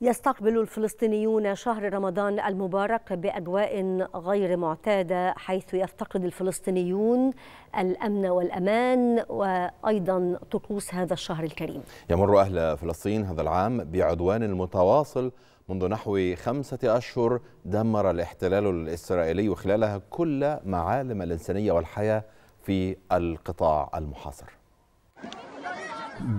يستقبل الفلسطينيون شهر رمضان المبارك باجواء غير معتاده حيث يفتقد الفلسطينيون الامن والامان وايضا طقوس هذا الشهر الكريم. يمر اهل فلسطين هذا العام بعدوان متواصل منذ نحو خمسة أشهر دمر الاحتلال الإسرائيلي خلالها كل معالم الإنسانية والحياة في القطاع المحاصر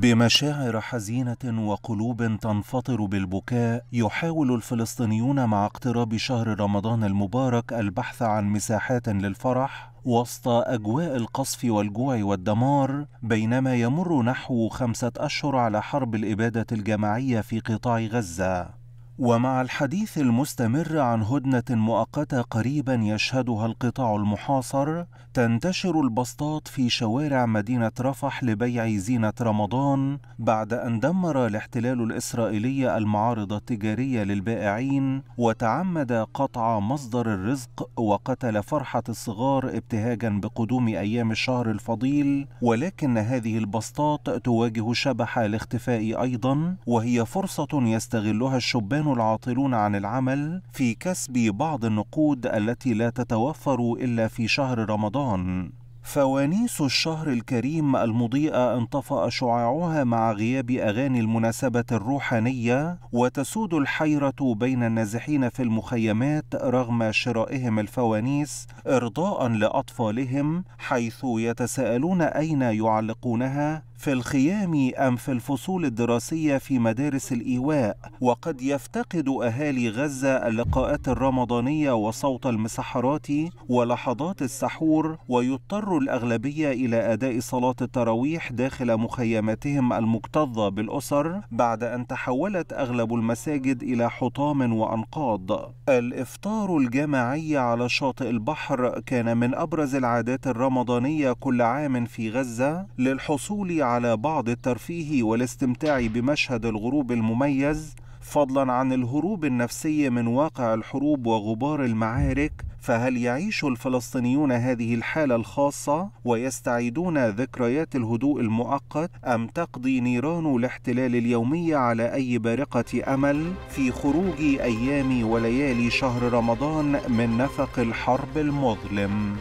بمشاعر حزينة وقلوب تنفطر بالبكاء يحاول الفلسطينيون مع اقتراب شهر رمضان المبارك البحث عن مساحات للفرح وسط أجواء القصف والجوع والدمار بينما يمر نحو خمسة أشهر على حرب الإبادة الجماعية في قطاع غزة ومع الحديث المستمر عن هدنة مؤقتة قريبا يشهدها القطاع المحاصر تنتشر البسطات في شوارع مدينة رفح لبيع زينة رمضان بعد أن دمر الاحتلال الإسرائيلي المعارض التجارية للبائعين وتعمد قطع مصدر الرزق وقتل فرحة الصغار ابتهاجا بقدوم أيام الشهر الفضيل ولكن هذه البسطات تواجه شبح الاختفاء أيضا وهي فرصة يستغلها الشبان العاطلون عن العمل في كسب بعض النقود التي لا تتوفر إلا في شهر رمضان فوانيس الشهر الكريم المضيئة انطفأ شعاعها مع غياب أغاني المناسبة الروحانية وتسود الحيرة بين النازحين في المخيمات رغم شرائهم الفوانيس إرضاء لأطفالهم حيث يتساءلون أين يعلقونها في الخيام أم في الفصول الدراسية في مدارس الإيواء وقد يفتقد أهالي غزة اللقاءات الرمضانية وصوت المسحرات ولحظات السحور ويضطر تضطر الأغلبية إلى أداء صلاة التراويح داخل مخيماتهم المكتظة بالأسر بعد أن تحولت أغلب المساجد إلى حطام وأنقاض. الإفطار الجماعي على شاطئ البحر كان من أبرز العادات الرمضانية كل عام في غزة للحصول على بعض الترفيه والاستمتاع بمشهد الغروب المميز فضلا عن الهروب النفسي من واقع الحروب وغبار المعارك فهل يعيش الفلسطينيون هذه الحاله الخاصه ويستعيدون ذكريات الهدوء المؤقت ام تقضي نيران الاحتلال اليوميه على اي بارقه امل في خروج ايام وليالي شهر رمضان من نفق الحرب المظلم